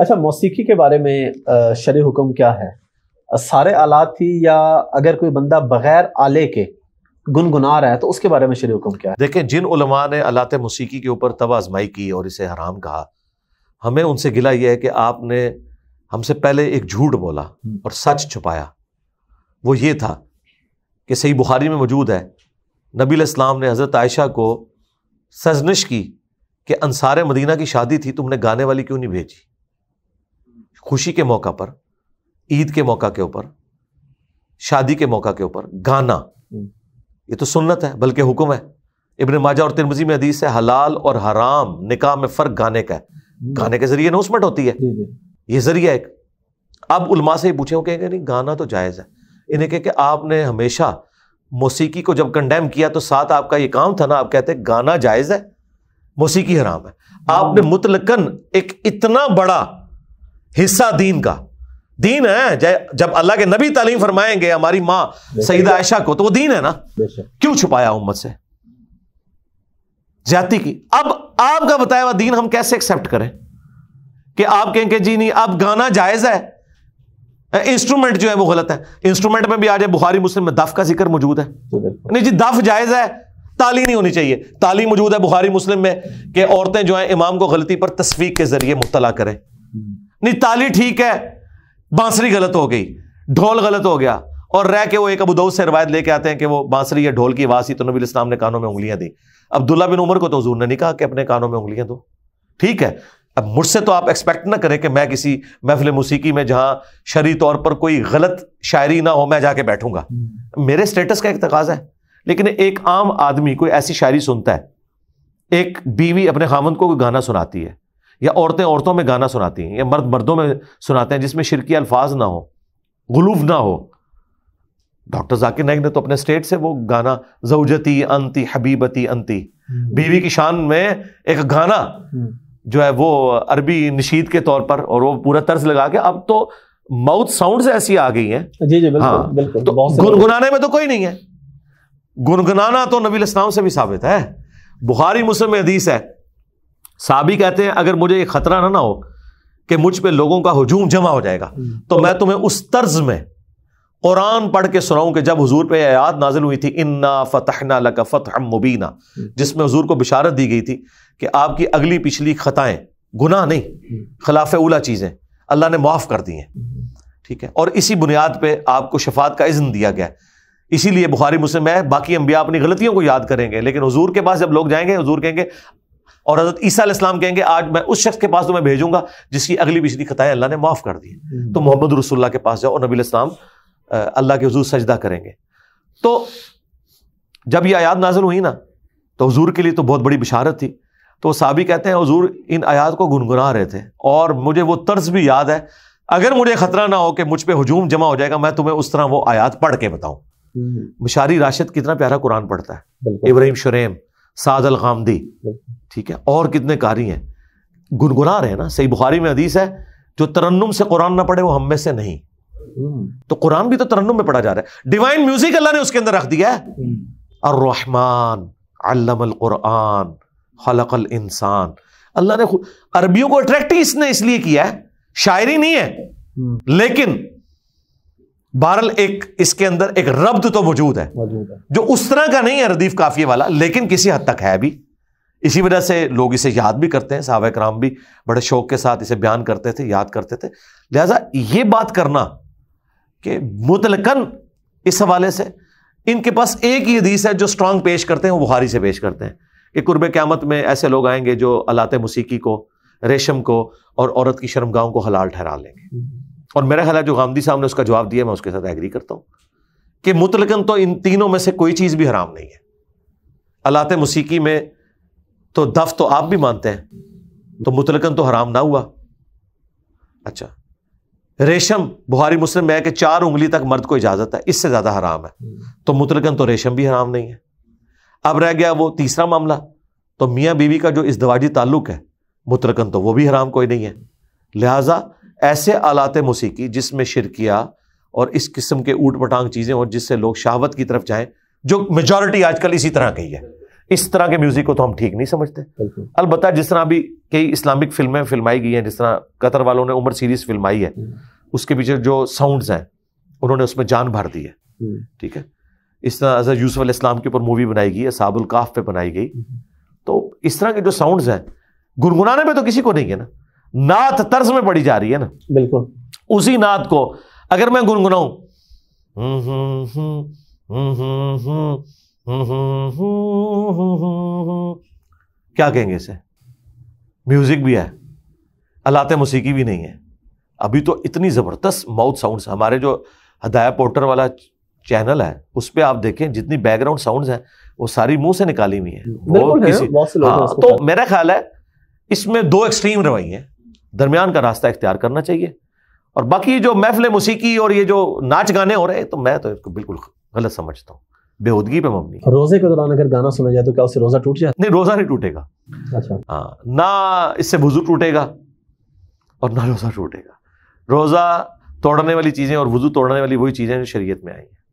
अच्छा मौसीकी के बारे में शर हुक्म क्या है सारे आलात ही या अगर कोई बंदा बगैर आले के गुनगुना रहा है तो उसके बारे में शर हुक्म क्या है देखें जिन उलमा ने आलात मौसीकी के ऊपर तब आजमाई की और इसे हराम कहा हमें उनसे गिला यह है कि आपने हमसे पहले एक झूठ बोला हम्म। और सच छुपाया वो ये था कि सही बुखारी में मौजूद है नबी इस्लाम ने हज़रत आयशा को सजनिश की कि अनसार मदीना की शादी थी तुमने गाने वाली क्यों नहीं भेजी खुशी के मौका पर ईद के मौका के ऊपर शादी के मौका के ऊपर गाना हम्म। ये तो सुन्नत है बल्कि हुक्म है इबन माजा और तिरमजी में हदीस है हलाल और हराम निकाह में फ़र्क गाने का है हम्म। गाने के जरिए अनाउंसमेंट होती है ये जरिया एक अब उलमा से ही पूछे कहेंगे नहीं गाना तो जायज़ है इन्हें कह के आपने हमेशा मौसीकी को जब कंडेम किया तो साथ आपका ये काम था ना आप कहते गाना जायज़ है मौसीकी हराम है हाँ। आपने मुतलकन एक इतना बड़ा हिस्सा दीन का दीन है जब अल्लाह के नबी तालीम फरमाएंगे हमारी मां सईदा आयशा को तो वो दीन है ना क्यों छुपाया उम्मत से ज्यादा की अब आपका बताया हुआ दीन हम कैसे एक्सेप्ट करें कि आप कहेंगे जी नहीं अब गाना जायज है इंस्ट्रूमेंट जो है वो गलत है इंस्ट्रूमेंट में भी आज बुहारी मुस्लिम में दफ का जिक्र मौजूद है तो नहीं जी दफ जायज है ताली नहीं होनी चाहिए ताली मौजूद है बुहारी मुस्लिम में कि औरतें जो है इमाम को गलती पर तस्वीर के जरिए मुबतला करें हम्म। नहीं ताली ठीक है बांसुरी गलत हो गई ढोल गलत हो गया और रह के वो एक अबूदऊद से रवायत लेके आते हैं कि वो बांसुरी या ढोल की आवाज़ ही तो नबी इस्लाम ने कानों में उंगलियां दी अब्दुल्ला बिन उमर को तो हजूर ने नहीं कहा कि अपने कानों में उंगलियां दो ठीक है अब मुझसे तो आप एक्सपेक्ट ना करें कि मैं किसी महफिल मौसीकी में जहां शरी तौर पर कोई गलत शायरी ना हो मैं जाके बैठूंगा हम्म। मेरे स्टेटस का एक तकाजा है लेकिन एक आम आदमी कोई ऐसी शायरी सुनता है एक बीवी अपने खामन को कोई गाना सुनाती है या औरतें औरतों में गाना सुनाती हैं या मर्द मर्दों में सुनाते हैं जिसमें शिरकी अल्फाज ना हो गुलूफ ना हो डॉक्टर जाकिर नाइक ने तो अपने स्टेट से वो गाना जवजती अंति हबीबती अंति हम्म। बीवी की शान में एक गाना हम्म। जो है वो अरबी नशीद के तौर पर और वो पूरा तर्ज लगा के अब तो माउथ साउंड ऐसी आ गई है जी जी बिल्कुल, हाँ, बिल्कुल, तो गुनगुनाने में तो कोई नहीं है गुनगुनाना तो नबी इस्लाम से भी साबित है बुखारी मुसलम में हदीस है साबी कहते हैं अगर मुझे ये खतरा ना ना हो कि मुझ पे लोगों का हजूम जमा हो जाएगा हम्म। तो मैं तुम्हें उस तर्ज में कुरान पढ़ के सुनाऊं कि जब हजूर पे आयात नाजिल हुई थी इन्ना फतहना लक फ़तह मुबीना हम्म। जिसमें हजूर को बिशारत दी गई थी कि आपकी अगली पिछली खताएं गुनाह नहीं हम्म। खिलाफ उला चीज़ें अल्लाह ने माफ़ कर दी हैं ठीक है और इसी बुनियाद पर आपको शफात का इज़्न दिया गया इसीलिए बुखारी मुस्लिम है बाकी अम्बिया अपनी गलतियों को याद करेंगे लेकिन हजूर के पास जब लोग जाएंगे हजूर कहेंगे और हजरत ईसा इस्लाम कहेंगे आज मैं उस शख्स के पास तो मैं भेजूंगा जिसकी अगली बिजली खताएं अल्लाह ने माफ़ कर दी हम्म। तो मोहम्मद रसुल्ला के पास जाओ और नबी इस्लाम अल्लाह के हजूर सजदा करेंगे तो जब यह आयात नाजल हुई ना तो हजूर के लिए तो बहुत बड़ी बिशारत थी तो साबी कहते हैं हजूर इन आयात को गुनगुना रहे थे और मुझे वो तर्ज भी याद है अगर मुझे खतरा ना हो कि मुझ पर हजूम जमा हो जाएगा मैं तुम्हें उस तरह वो आयात पढ़ के बताऊं मशारी हम्म। राशिद कितना प्यारा कुरान पढ़ता है इब्राहिम शुरेम सादल अल ठीक है और कितने कारी हैं गुनगुना रहे ना सही बुखारी में अदीस है जो तरन्नुम से कुरान ना पढ़े वो हम में से नहीं हम्म। तो कुरान भी तो तरन्नुम में पढ़ा जा रहा है डिवाइन म्यूजिक अल्लाह ने उसके अंदर रख दिया है और हम्म। रहमान अल्लमल कुरान खलकल इंसान अल्लाह ने अरबियों को अट्रैक्ट इसने इसलिए किया है शायरी नहीं है हम्म। लेकिन बारल एक इसके अंदर एक रब्द तो मौजूद है, जो उस तरह का नहीं है रदीफ काफिये वाला लेकिन किसी हद तक है भी इसी वजह से लोग इसे याद भी करते हैं साहब कराम भी बड़े शौक के साथ इसे बयान करते थे याद करते थे लिहाजा ये बात करना कि मुतलकन इस हवाले से इनके पास एक ही हदीस है जो स्ट्रांग पेश करते हैं वो बुहारी से पेश करते हैं कि कुर्ब क़्यामत में ऐसे लोग आएंगे जो अलात मसीकी को रेशम को और औरत की शर्मगाहों को हलाल ठहरा लेंगे और मेरा ख्याल है जो गांधी साहब ने उसका जवाब दिया मैं उसके साथ एग्री करता हूँ कि मुतलकन तो इन तीनों में से कोई चीज़ भी हराम नहीं है अलात मसीकी में तो दफ तो आप भी मानते हैं तो मुतलकन तो हराम ना हुआ अच्छा रेशम बुहारी मुस्लिम में चार उंगली तक मर्द को इजाजत है इससे ज्यादा हराम है तो मुतलकन तो रेशम भी हराम नहीं है अब रह गया वो तीसरा मामला तो मियाँ बीवी का जो इस दवाजी ताल्लुक है मुतलकन तो वो भी हराम कोई नहीं है लिहाजा ऐसे आलाते मौसीकी जिसमें शिरकिया और इस किस्म के ऊट पटांग चीज़ें और जिससे लोग शहावत की तरफ जाएं जो मेजोरिटी आजकल इसी तरह की है इस तरह के म्यूजिक को तो हम ठीक नहीं समझते अलबत्ता जिस तरह अभी कई इस्लामिक फिल्में फिल्माई गई हैं जिस तरह कतर वालों ने उमर सीरीज फिल्माई है हम्म। उसके पीछे जो साउंड्स हैं उन्होंने उसमें जान भर दी है हम्म। ठीक है इस तरह अजहर यूसुफ इस्लाम के ऊपर मूवी बनाई गई है साबुल काफ पे बनाई गई हम्म। तो इस तरह के जो साउंड्स हैं गुनगुनाने में तो किसी को नहीं है ना नात तर्ज में पड़ी जा रही है ना बिल्कुल उसी नात को अगर मैं गुनगुनाऊं क्या कहेंगे इसे म्यूजिक भी है अलाते मौसीकी भी नहीं है अभी तो इतनी ज़बरदस्त माउथ साउंड्स हमारे जो हदाया पोर्टर वाला चैनल है उस पर आप देखें जितनी बैकग्राउंड साउंड्स हैं वो सारी मुंह से निकाली हुई है वो किसी हाँ, तो मेरा ख्याल है इसमें दो एक्सट्रीम रवई हैं दरमियान का रास्ता इख्तियार करना चाहिए और बाकी जो महफिल मौसीकी और ये जो नाच गाने हो रहे हैं तो मैं तो इसको बिल्कुल गलत समझता हूँ बेहूदगी पे मबनी रोजे के दौरान अगर गाना सुना जाए तो क्या उससे रोजा टूट जाए नहीं रोजा नहीं टूटेगा अच्छा हाँ ना इससे वजू टूटेगा और ना रोजा टूटेगा रोजा तोड़ने वाली चीज़ें और वजू तोड़ने वाली वही चीज़ें जो शरीयत में आई हैं